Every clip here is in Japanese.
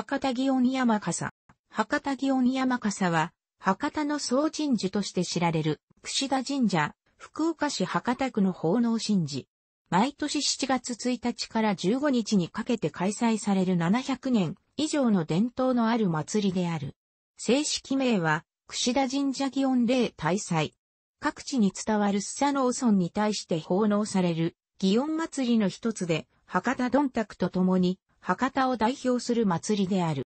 博多祇園山笠。博多祇園山笠は、博多の総神事として知られる、串田神社、福岡市博多区の奉納神事。毎年7月1日から15日にかけて開催される700年以上の伝統のある祭りである。正式名は、串田神社祇園霊大祭。各地に伝わるスサ農村に対して奉納される、祇園祭りの一つで、博多どんたくと共に、博多を代表する祭りである。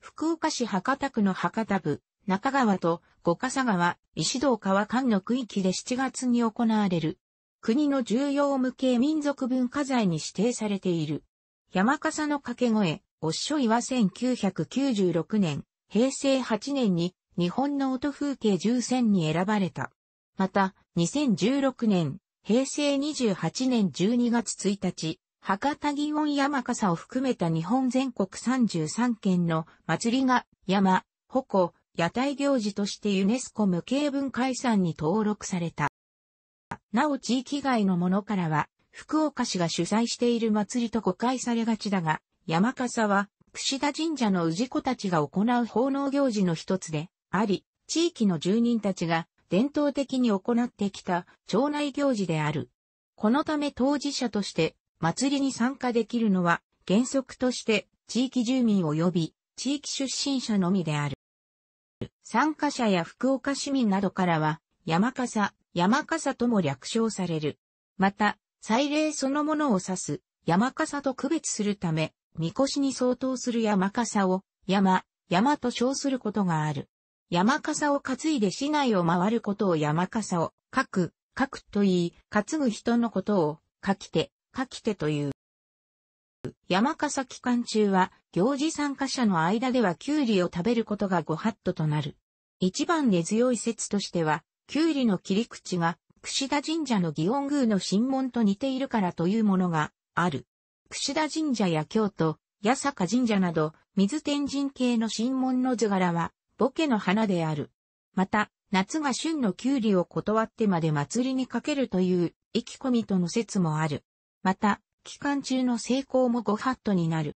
福岡市博多区の博多部、中川と五笠川、石道川間の区域で7月に行われる。国の重要無形民族文化財に指定されている。山笠の掛け声、おっしょいは1996年、平成8年に日本の音風景1選に選ばれた。また、2016年、平成28年12月1日、博多祇園山笠を含めた日本全国33県の祭りが山、鉾、屋台行事としてユネスコ無形文化遺産に登録された。なお地域外のものからは、福岡市が主催している祭りと誤解されがちだが、山笠は、串田神社の氏子たちが行う奉納行事の一つで、あり、地域の住人たちが伝統的に行ってきた町内行事である。このため当事者として祭りに参加できるのは原則として地域住民及び地域出身者のみである。参加者や福岡市民などからは山笠、山笠とも略称される。また、祭礼そのものを指す山笠と区別するため、みこしに相当する山笠を山、山と称することがある。山笠を担いで市内を回ることを山笠を、書く、書くと言い、担ぐ人のことを、書き手、かき手という。山笠期間中は、行事参加者の間ではキュウリを食べることがご法度となる。一番根強い説としては、キュウリの切り口が、串田神社の祇園宮の神門と似ているからというものがある。串田神社や京都、八坂神社など、水天神系の神門の図柄は、ボケの花である。また、夏が旬のキュウリを断ってまで祭りにかけるという、意気込みとの説もある。また、期間中の成功もごハットになる。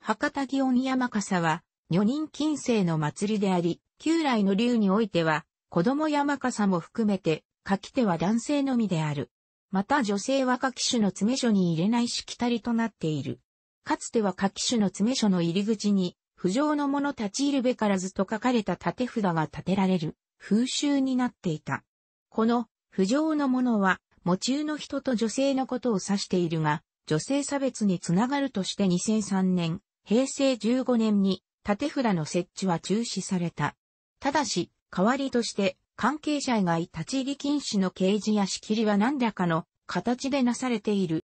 博多祇園山笠は、女人近世の祭りであり、旧来の流においては、子供山笠も含めて、書き手は男性のみである。また女性は書き手の詰め所に入れないしきたりとなっている。かつては書き手の詰め所の入り口に、不浄の者立ち入るべからずと書かれた縦札が立てられる風習になっていた。この不浄の者は喪中の人と女性のことを指しているが、女性差別につながるとして2003年、平成15年に、縦札の設置は中止された。ただし、代わりとして、関係者以外立ち入り禁止の掲示や仕切りは何らかの形でなされている。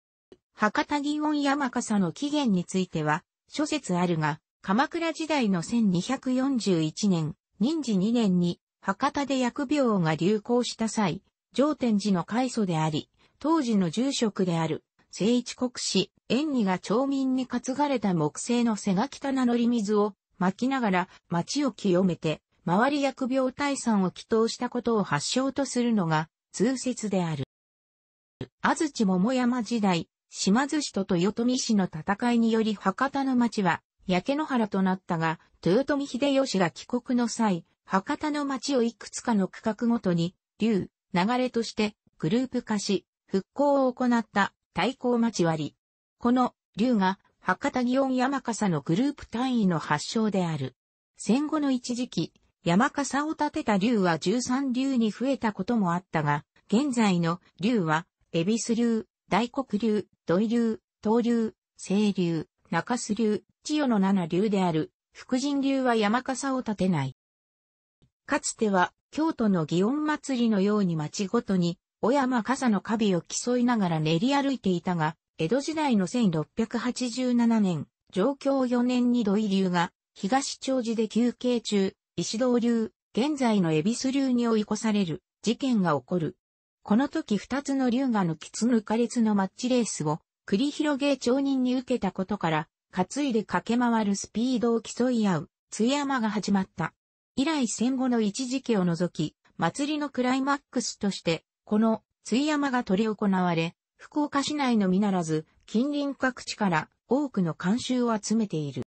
博多祇園山笠の起源については、諸説あるが、鎌倉時代の1241年、任時2年に、博多で薬病が流行した際、上天寺の開祖であり、当時の住職である、聖一国師、縁起が町民に担がれた木製の背が棚名乗り水を巻きながら町を清めて、周り疫病退散を祈祷したことを発祥とするのが、通説である。安土桃山時代、島津氏と豊臣氏の戦いにより博多の町は、焼け野原となったが、豊臣秀吉が帰国の際、博多の町をいくつかの区画ごとに、竜、流れとしてグループ化し、復興を行った対抗町割。この竜が博多祇園山笠のグループ単位の発祥である。戦後の一時期、山笠を立てた竜は13竜に増えたこともあったが、現在の竜は、恵比寿竜、大黒竜、土井竜、東竜、清竜、中洲竜、千代の七竜である、福神竜は山笠を立てない。かつては、京都の祇園祭りのように町ごとに、小山笠の花火を競いながら練り歩いていたが、江戸時代の1687年、上京4年に土井流が、東長寺で休憩中、石堂流、現在の恵比寿流に追い越される、事件が起こる。この時二つの流が抜きつ抜かれつのマッチレースを、繰り広げ町人に受けたことから、担いで駆け回るスピードを競い合う、津山が始まった。以来戦後の一時期を除き、祭りのクライマックスとして、この津山が取り行われ、福岡市内のみならず、近隣各地から多くの監修を集めている。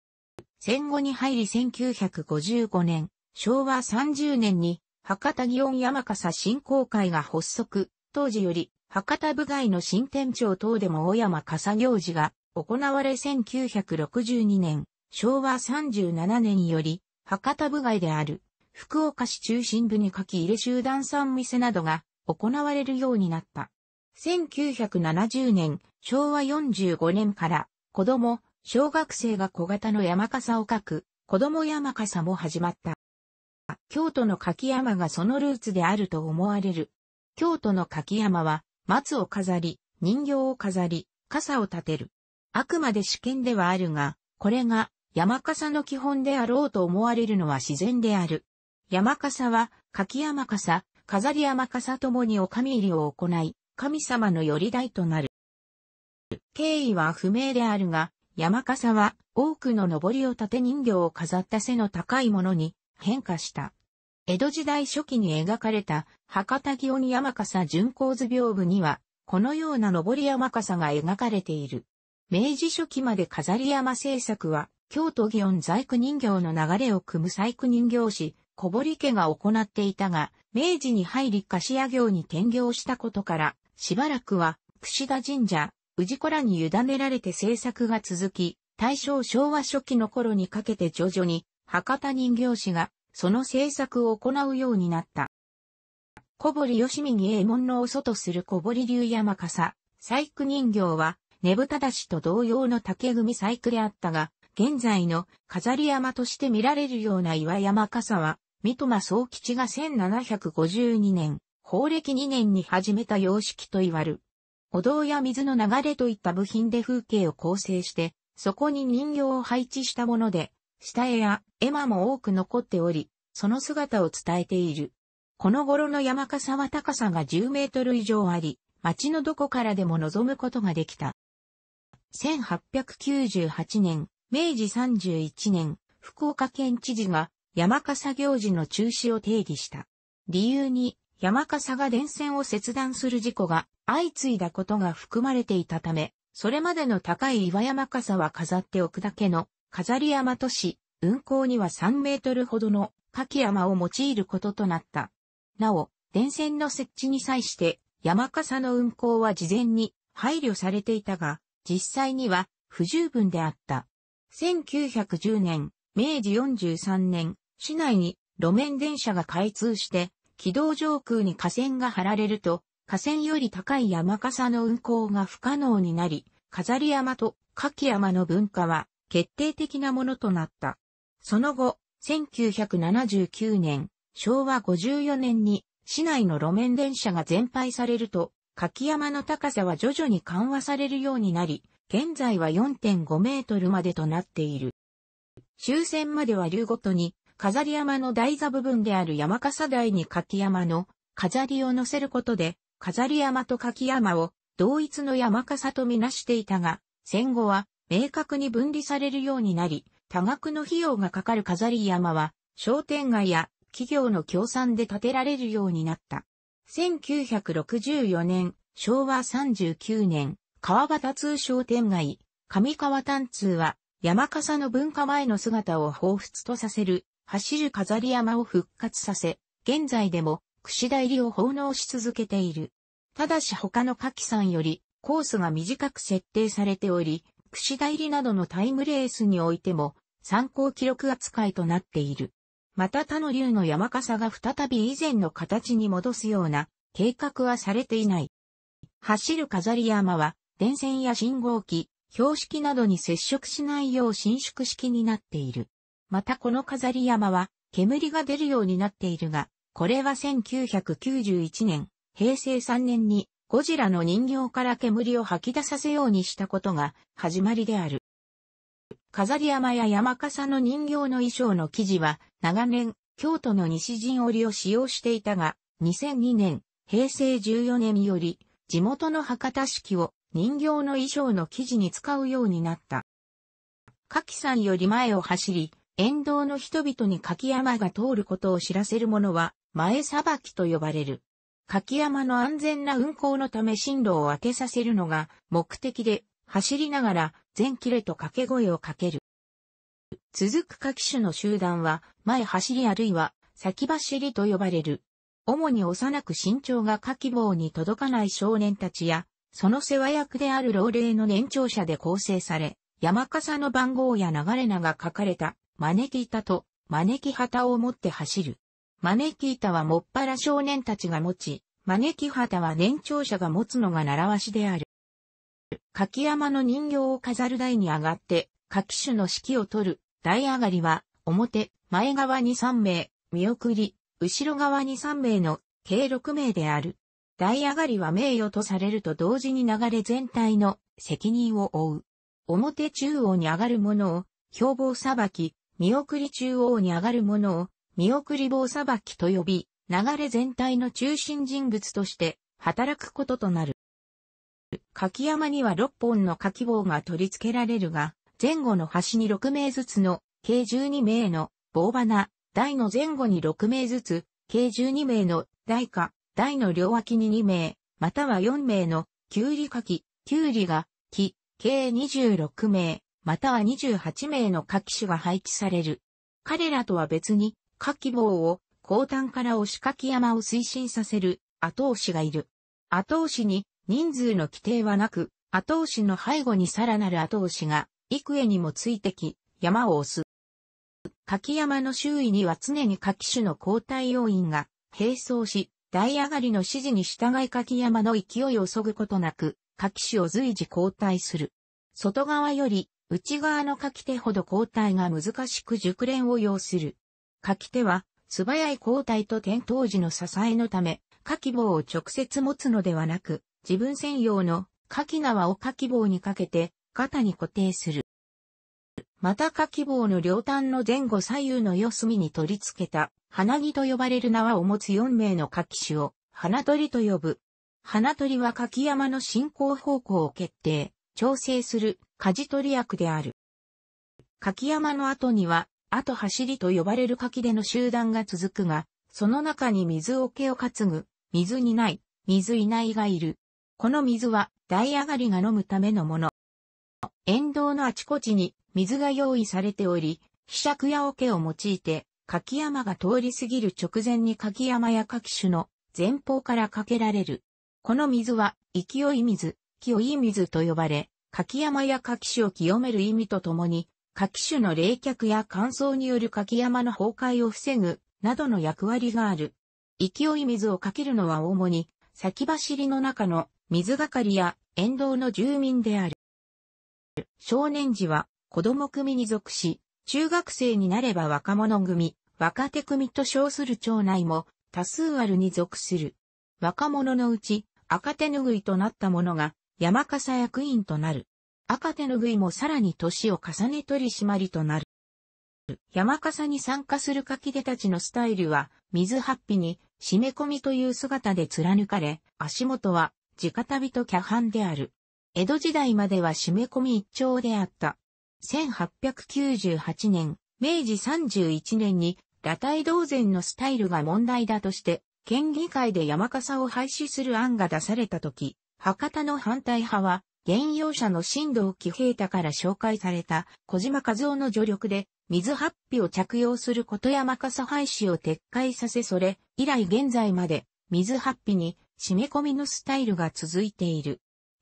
戦後に入り1955年、昭和30年に、博多祇園山笠振興会が発足、当時より、博多部外の新店長等でも大山笠行事が行われ1962年、昭和37年より、博多部外である、福岡市中心部に書き入れ集団産店などが行われるようになった。1970年、昭和45年から、子供、小学生が小型の山笠を書く、子供山笠も始まった。京都の柿山がそのルーツであると思われる。京都の柿山は、松を飾り、人形を飾り、傘を立てる。あくまで試験ではあるが、これが山笠の基本であろうと思われるのは自然である。山笠は、柿山笠、飾り山笠ともにお神入りを行い、神様の寄り台となる。経緯は不明であるが、山笠は多くの上りを立て人形を飾った背の高いものに変化した。江戸時代初期に描かれた博多祇園山笠巡行図屏風には、このような上り山笠が描かれている。明治初期まで飾り山制作は京都祇園細工人形の流れを組む細工人形師、小堀家が行っていたが、明治に入り菓子屋業に転業したことから、しばらくは、串田神社、治子らに委ねられて制作が続き、大正昭和初期の頃にかけて徐々に、博多人形師が、その制作を行うようになった。小堀義見右衛門のお外する小堀流山笠、細工人形は、ねぶただしと同様の竹組細工であったが、現在の飾り山として見られるような岩山笠は、三笘総吉が1752年、法暦2年に始めた様式と言わる。お堂や水の流れといった部品で風景を構成して、そこに人形を配置したもので、下絵や絵馬も多く残っており、その姿を伝えている。この頃の山笠は高さが10メートル以上あり、町のどこからでも望むことができた。1898年、明治31年、福岡県知事が山笠行事の中止を定義した。理由に、山笠が電線を切断する事故が相次いだことが含まれていたため、それまでの高い岩山笠は飾っておくだけの飾り山とし、運行には3メートルほどの柿山を用いることとなった。なお、電線の設置に際して山笠の運行は事前に配慮されていたが、実際には不十分であった。1910年、明治43年、市内に路面電車が開通して、軌道上空に河川が張られると、河川より高い山笠の運行が不可能になり、飾り山と柿山の文化は決定的なものとなった。その後、1979年、昭和54年に市内の路面電車が全廃されると、柿山の高さは徐々に緩和されるようになり、現在は4.5メートルまでとなっている。終戦までは流ごとに、飾り山の台座部分である山笠台に柿山の飾りを乗せることで、飾り山と柿山を同一の山笠とみなしていたが、戦後は明確に分離されるようになり、多額の費用がかかる飾り山は、商店街や企業の協賛で建てられるようになった。1964年、昭和39年、川端通商店街、上川丹通は、山笠の文化前の姿を彷彿とさせる、走る飾り山を復活させ、現在でも、串田入りを奉納し続けている。ただし他の夏季さんより、コースが短く設定されており、串田入りなどのタイムレースにおいても、参考記録扱いとなっている。また他の竜の山笠が再び以前の形に戻すような、計画はされていない。走る飾り山は、電線や信号機、標識などに接触しないよう伸縮式になっている。またこの飾り山は煙が出るようになっているが、これは1991年、平成3年にゴジラの人形から煙を吐き出させようにしたことが始まりである。飾り山や山笠の人形の衣装の生地は長年京都の西陣織を使用していたが、2002年、平成14年より地元の博多式を人形の衣装の生地に使うようになった。柿さんより前を走り、沿道の人々に柿山が通ることを知らせるものは、前さばきと呼ばれる。柿山の安全な運行のため進路を当けさせるのが目的で、走りながら全切れと掛け声をかける。続く柿種の集団は、前走りあるいは先走りと呼ばれる。主に幼く身長が柿棒に届かない少年たちや、その世話役である老齢の年長者で構成され、山笠の番号や流れ名が書かれた、招き板と招き旗を持って走る。招き板はもっぱら少年たちが持ち、招き旗は年長者が持つのが習わしである。柿山の人形を飾る台に上がって、柿種の指揮を取る、台上がりは、表、前側に3名、見送り、後ろ側に3名の、計6名である。大上がりは名誉とされると同時に流れ全体の責任を負う。表中央に上がる者を、標棒裁き、見送り中央に上がる者を、見送り棒裁きと呼び、流れ全体の中心人物として働くこととなる。柿山には6本の柿棒が取り付けられるが、前後の端に6名ずつの、計12名の棒花、台の前後に6名ずつ、計12名の台下、台の両脇に2名、または4名の、キュウリカキ、キュウリが、木、計26名、または28名のカキ種が配置される。彼らとは別に、カキ棒を、後端から押しかき山を推進させる、後押しがいる。後押しに、人数の規定はなく、後押しの背後にさらなる後押しが、幾重にもついてき、山を押す。柿山の周囲には常に柿種の交代要因が、並走し、大上がりの指示に従い柿山の勢いをそぐことなく、柿種を随時交代する。外側より内側の柿手ほど交代が難しく熟練を要する。柿手は素早い交代と転倒時の支えのため、柿棒を直接持つのではなく、自分専用の柿縄を柿棒にかけて肩に固定する。また柿棒の両端の前後左右の四隅に取り付けた花木と呼ばれる縄を持つ4名の柿種を、花鳥と呼ぶ。花鳥は柿山の進行方向を決定、調整する、舵取り役である。柿山の後には、後走りと呼ばれる柿での集団が続くが、その中に水桶を担ぐ、水にない、水いないがいる。この水は、大上がりが飲むためのもの。沿道のあちこちに水が用意されており、被釈や桶を用いて柿山が通り過ぎる直前に柿山や柿種の前方からかけられる。この水は、勢い水、清い水と呼ばれ、柿山や柿種を清める意味とともに、柿種の冷却や乾燥による柿山の崩壊を防ぐ、などの役割がある。勢い水をかけるのは主に、先走りの中の水がかりや沿道の住民である。少年時は子供組に属し、中学生になれば若者組、若手組と称する町内も多数あるに属する。若者のうち赤手ぬぐいとなった者が山笠役員となる。赤手ぬぐいもさらに年を重ね取り締まりとなる。山笠に参加する書き手たちのスタイルは水八っに締め込みという姿で貫かれ、足元は直旅と脚ンである。江戸時代までは締め込み一丁であった。1898年、明治31年に、裸体同然のスタイルが問題だとして、県議会で山笠を廃止する案が出された時、博多の反対派は、現用者の新藤喜平太から紹介された小島和夫の助力で、水八匹を着用すること山笠廃止を撤回させそれ、以来現在まで、水八匹に締め込みのスタイルが続いている。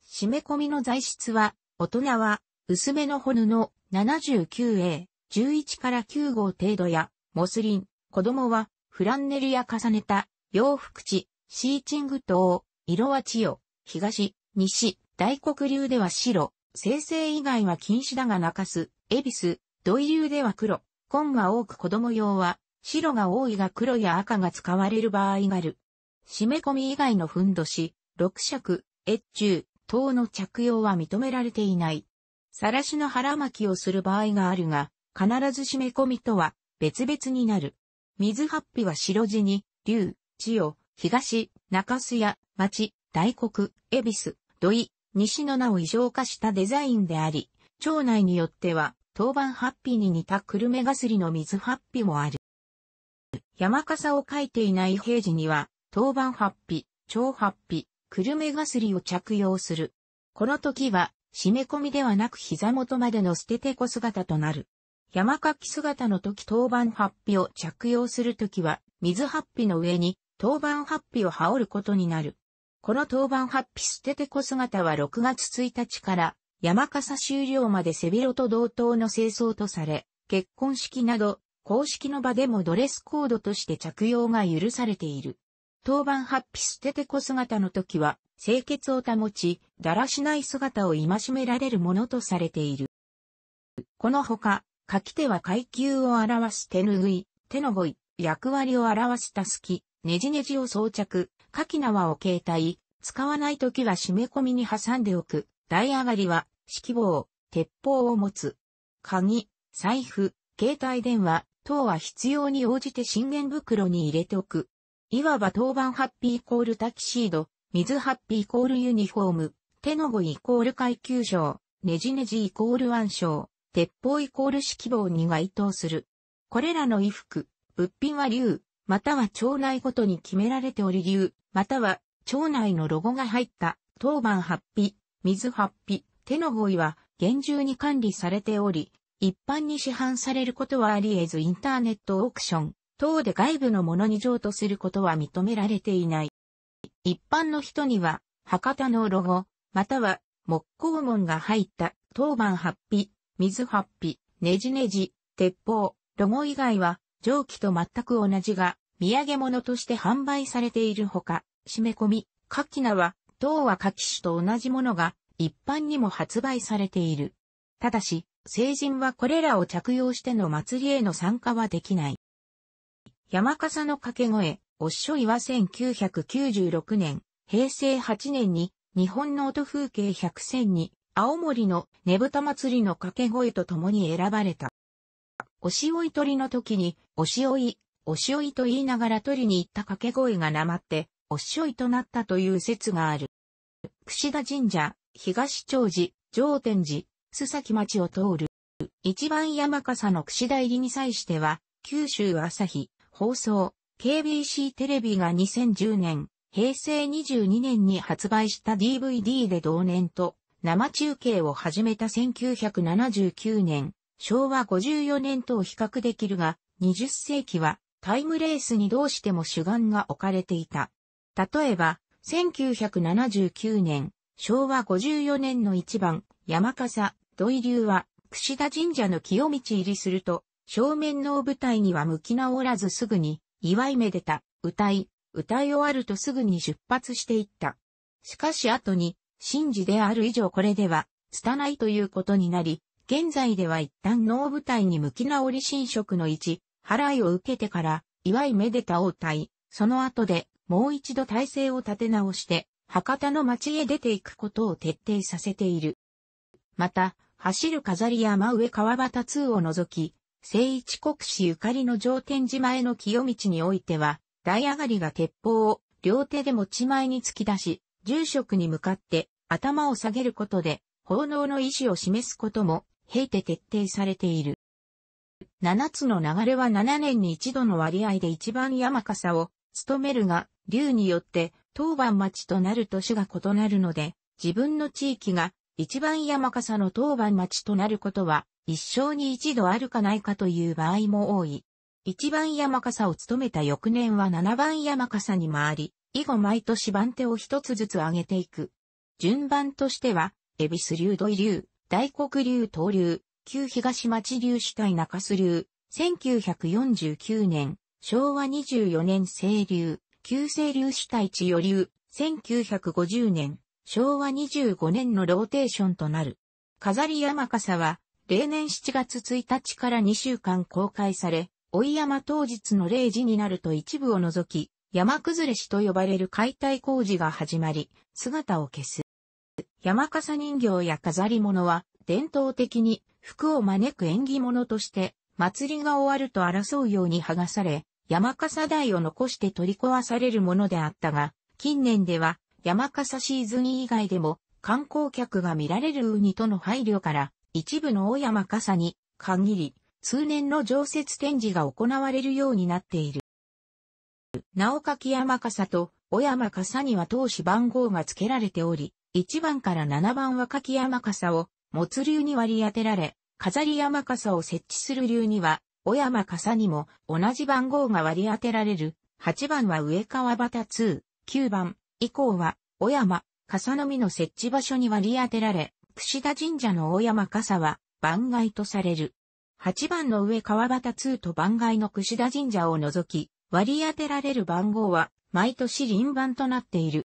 締め込みの材質は、大人は薄めの骨の 79A、11から9号程度や、モスリン、子供は、フランネルや重ねた、洋服地、シーチング等、色は千代、東、西、大黒流では白、生成以外は禁止だが中す、恵比寿、土井流では黒、紺が多く子供用は、白が多いが黒や赤が使われる場合がある。締め込み以外のふんどし、六尺、越中、等の着用は認められていない。晒しの腹巻きをする場合があるが、必ず締め込みとは別々になる。水八匹は白地に、竜、千代、東、中洲や、町、大黒、恵比寿、土井、西の名を異常化したデザインであり、町内によっては、当番ハッピーに似た久留米ガスリの水ハッピーもある。山笠を書いていない平時には、当番ハッピー、超ハッピー、久留米ガスリを着用する。この時は、締め込みではなく膝元までの捨ててこ姿となる。山かき姿の時当番発ッを着用するときは、水発ッの上に当番発ッを羽織ることになる。この当番発揮捨ててこ姿は6月1日から山笠終了まで背広と同等の清掃とされ、結婚式など公式の場でもドレスコードとして着用が許されている。当番発ピステテコ姿の時は、清潔を保ち、だらしない姿を戒められるものとされている。このほか、書き手は階級を表す手ぬぐい、手のごい、役割を表すたすき、ねじねじを装着、書き縄を携帯、使わない時は締め込みに挟んでおく、台上がりは、指揮棒、鉄砲を持つ。鍵、財布、携帯電話等は必要に応じて信玄袋に入れておく。いわば当番ハッピーイコールタキシード、水ハッピーイコールユニフォーム、手の5イコール階級章、ねじねじイコール腕章、鉄砲イコール指揮棒に該当する。これらの衣服、物品は竜、または町内ごとに決められており竜、または町内のロゴが入った、当番ハッピー、水ハッピー、手の5位は厳重に管理されており、一般に市販されることはあり得ずインターネットオークション、等で外部のものに譲渡することは認められていない。一般の人には、博多のロゴ、または木工門が入った当番八匹、水八匹、ネジネジ、鉄砲、ロゴ以外は、蒸気と全く同じが、土産物として販売されているほか、締め込み、カキナは、当はカキ種と同じものが、一般にも発売されている。ただし、成人はこれらを着用しての祭りへの参加はできない。山笠の掛け声、おっしょいは1996年、平成8年に、日本の音風景100選に、青森のねぶた祭りの掛け声と共に選ばれた。おしおい鳥の時に、おしおい、おしおいと言いながら鳥に行った掛け声がなまって、おっしょいとなったという説がある。串田神社、東長寺、上天寺、須崎町を通る。一番山笠の串田入りに際しては、九州朝日、放送、KBC テレビが2010年、平成22年に発売した DVD で同年と生中継を始めた1979年、昭和54年と比較できるが、20世紀はタイムレースにどうしても主眼が置かれていた。例えば、1979年、昭和54年の一番、山笠、土井流は、串田神社の清道入りすると、正面の舞台には向き直らずすぐに、祝いめでた、歌い、歌い終わるとすぐに出発していった。しかし後に、神事である以上これでは、拙いということになり、現在では一旦能舞台に向き直り神職の一、払いを受けてから、祝いめでたを歌い、その後で、もう一度体制を立て直して、博多の町へ出ていくことを徹底させている。また、走る飾り山上川端2を除き、聖一国史ゆかりの上天寺前の清道においては、大上がりが鉄砲を両手で持ち前に突き出し、住職に向かって頭を下げることで、奉納の意思を示すことも、経て徹底されている。七つの流れは七年に一度の割合で一番山笠を務めるが、竜によって当番町となる年が異なるので、自分の地域が一番山笠の当番町となることは一生に一度あるかないかという場合も多い。一番山笠を務めた翌年は七番山笠に回り、以後毎年番手を一つずつ上げていく。順番としては、恵比寿流土井流、大黒流東流、旧東町流主体中洲流、1949年、昭和24年清流、旧清流主体千代流、1950年、昭和25年のローテーションとなる。飾り山笠は、例年7月1日から2週間公開され、追山当日の0時になると一部を除き、山崩れしと呼ばれる解体工事が始まり、姿を消す。山笠人形や飾り物は、伝統的に服を招く縁起物として、祭りが終わると争うように剥がされ、山笠台を残して取り壊されるものであったが、近年では山笠シーズン以外でも観光客が見られるウニとの配慮から一部の大山傘に限り、通年の常設展示が行われるようになっている。なおかき山笠と小山笠には当時番号が付けられており、1番から7番は柿山笠を、もつ流に割り当てられ、飾り山笠を設置する流には、小山笠にも同じ番号が割り当てられる。8番は上川端2、9番以降は、小山、笠の実の設置場所に割り当てられ、串田神社の大山笠は番外とされる。8番の上川端2と番外の串田神社を除き、割り当てられる番号は毎年輪番となっている。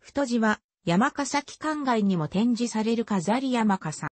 太字は山笠期間外にも展示される飾り山笠。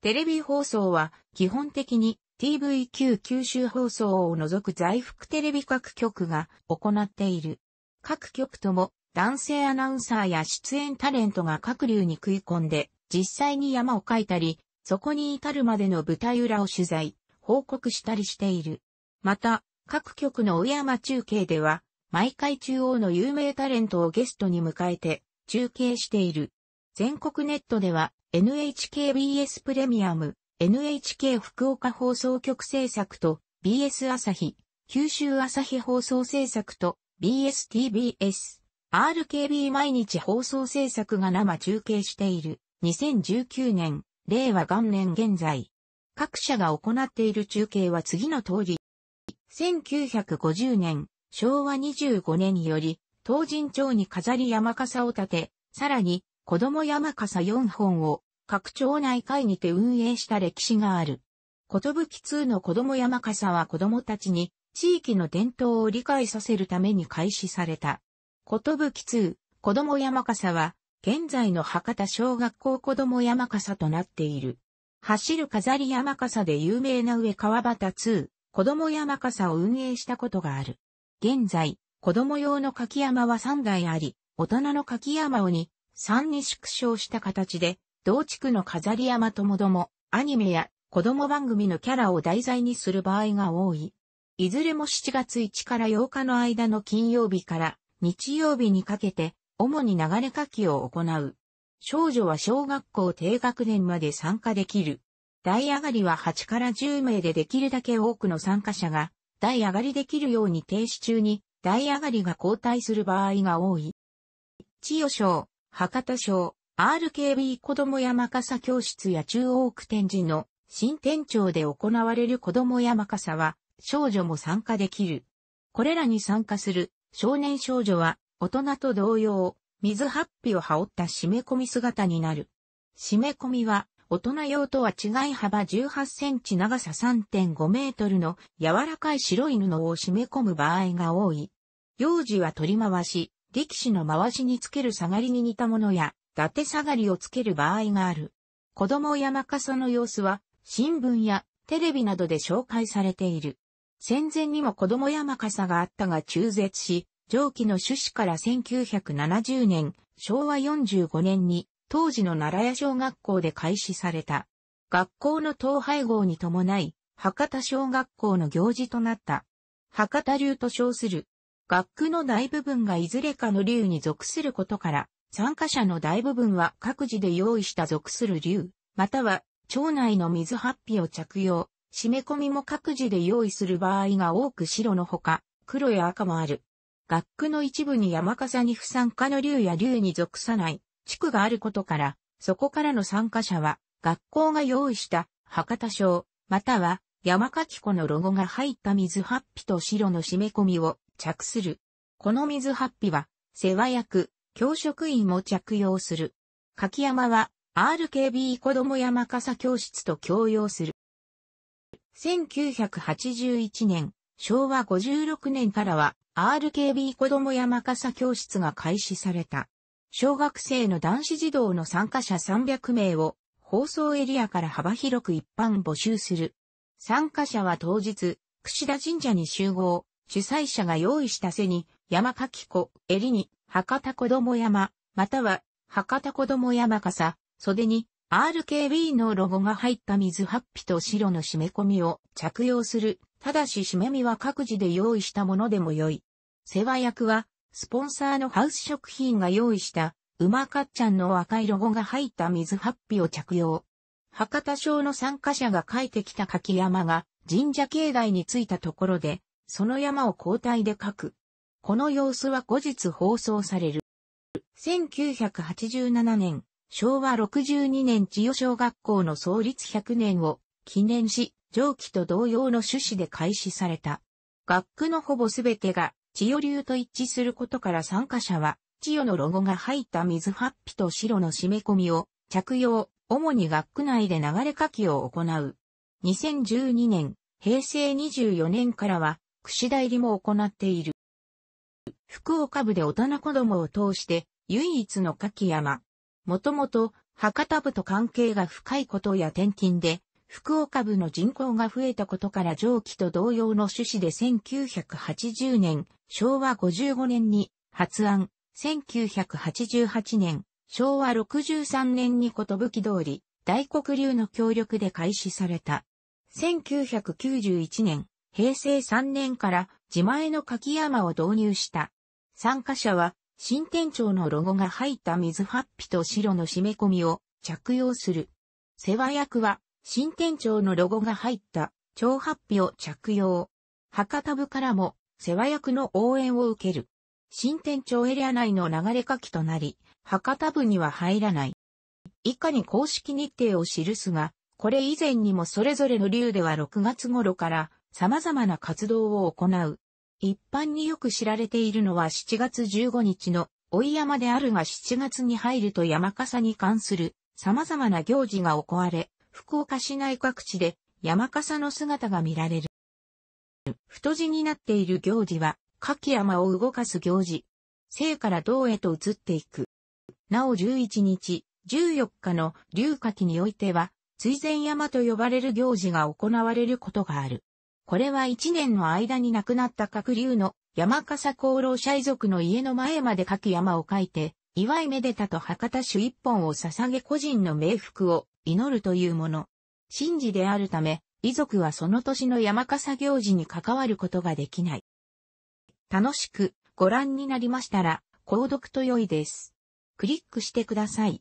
テレビ放送は基本的に TVQ 九州放送を除く在福テレビ各局が行っている。各局とも男性アナウンサーや出演タレントが各流に食い込んで実際に山を描いたり、そこに至るまでの舞台裏を取材、報告したりしている。また、各局の上山中継では、毎回中央の有名タレントをゲストに迎えて、中継している。全国ネットでは、NHKBS プレミアム、NHK 福岡放送局制作と、BS 朝日、九州朝日放送制作と、BSTBS、RKB 毎日放送制作が生中継している。2019年、令和元年現在。各社が行っている中継は次の通り。1950年、昭和25年により、東神町に飾り山笠を建て、さらに、子供山笠4本を、各町内会にて運営した歴史がある。ことぶき2の子供山笠は子供たちに、地域の伝統を理解させるために開始された。ことぶき2、子供山笠は、現在の博多小学校子供山笠となっている。走る飾り山笠で有名な上川端2、子供山笠を運営したことがある。現在、子供用の柿山は3台あり、大人の柿山をに3に縮小した形で、同地区の飾り山ともども、アニメや子供番組のキャラを題材にする場合が多い。いずれも7月1から8日の間の金曜日から日曜日にかけて主に流れ書きを行う。少女は小学校低学年まで参加できる。台上がりは8から10名でできるだけ多くの参加者が、台上がりできるように停止中に、台上がりが交代する場合が多い。千代賞、博多賞、RKB 子供山笠教室や中央区展示の新店長で行われる子供山笠は、少女も参加できる。これらに参加する少年少女は大人と同様、水ッピーを羽織った締め込み姿になる。締め込みは、大人用とは違い幅18センチ長さ3.5メートルの柔らかい白い布を締め込む場合が多い。幼児は取り回し、力士の回しにつける下がりに似たものや、伊達下がりをつける場合がある。子供山笠の様子は、新聞やテレビなどで紹介されている。戦前にも子供山笠があったが中絶し、上記の趣旨から1970年、昭和45年に、当時の奈良屋小学校で開始された。学校の統廃合に伴い、博多小学校の行事となった。博多流と称する。学区の大部分がいずれかの流に属することから、参加者の大部分は各自で用意した属する流、または、町内の水発っを着用、締め込みも各自で用意する場合が多く白のほか、黒や赤もある。学区の一部に山笠に不参加の竜や竜に属さない地区があることから、そこからの参加者は、学校が用意した博多賞、または山柿子のロゴが入った水八匹と白の締め込みを着する。この水八匹は、世話役、教職員も着用する。柿山は、RKB 子供山笠教室と共用する。1981年、昭和56年からは、RKB 子供山笠教室が開始された。小学生の男子児童の参加者300名を放送エリアから幅広く一般募集する。参加者は当日、串田神社に集合、主催者が用意した背に、山かき子、襟に、博多子供山、または、博多子供山笠、袖に、RKB のロゴが入った水ッピと白の締め込みを着用する。ただし締め身は各自で用意したものでも良い。世話役は、スポンサーのハウス食品が用意した、馬かっちゃんの赤いロゴが入った水ハッピーを着用。博多省の参加者が書いてきた柿山が神社境内に着いたところで、その山を交代で書く。この様子は後日放送される。1987年、昭和62年千代小学校の創立100年を記念し、上記と同様の趣旨で開始された。学区のほぼすべてが千代流と一致することから参加者は、千代のロゴが入った水ハッピと白の締め込みを着用、主に学区内で流れ書きを行う。2012年、平成24年からは、串代理も行っている。福岡部で大人子供を通して、唯一の柿山。もともと、博多部と関係が深いことや転勤で、福岡部の人口が増えたことから上記と同様の趣旨で1980年、昭和55年に発案、1988年、昭和63年にことぶき通り、大黒流の協力で開始された。1991年、平成3年から自前の柿山を導入した。参加者は、新店長のロゴが入った水ハッピと白の締め込みを着用する。世話役は、新店長のロゴが入った超発表着用。博多部からも世話役の応援を受ける。新店長エリア内の流れ書きとなり、博多部には入らない。以下に公式日程を記すが、これ以前にもそれぞれの流では6月頃から様々な活動を行う。一般によく知られているのは7月15日の追山であるが7月に入ると山笠に関する様々な行事が行われ、福岡市内各地で山笠の姿が見られる。太字になっている行事は、柿山を動かす行事。生から道へと移っていく。なお11日、14日の龍柿においては、追善山と呼ばれる行事が行われることがある。これは1年の間に亡くなった各流の山笠功労者遺族の家の前まで柿山を書いて、祝いめでたと博多種一本を捧げ個人の冥福を祈るというもの。神事であるため、遺族はその年の山笠行事に関わることができない。楽しくご覧になりましたら、購読と良いです。クリックしてください。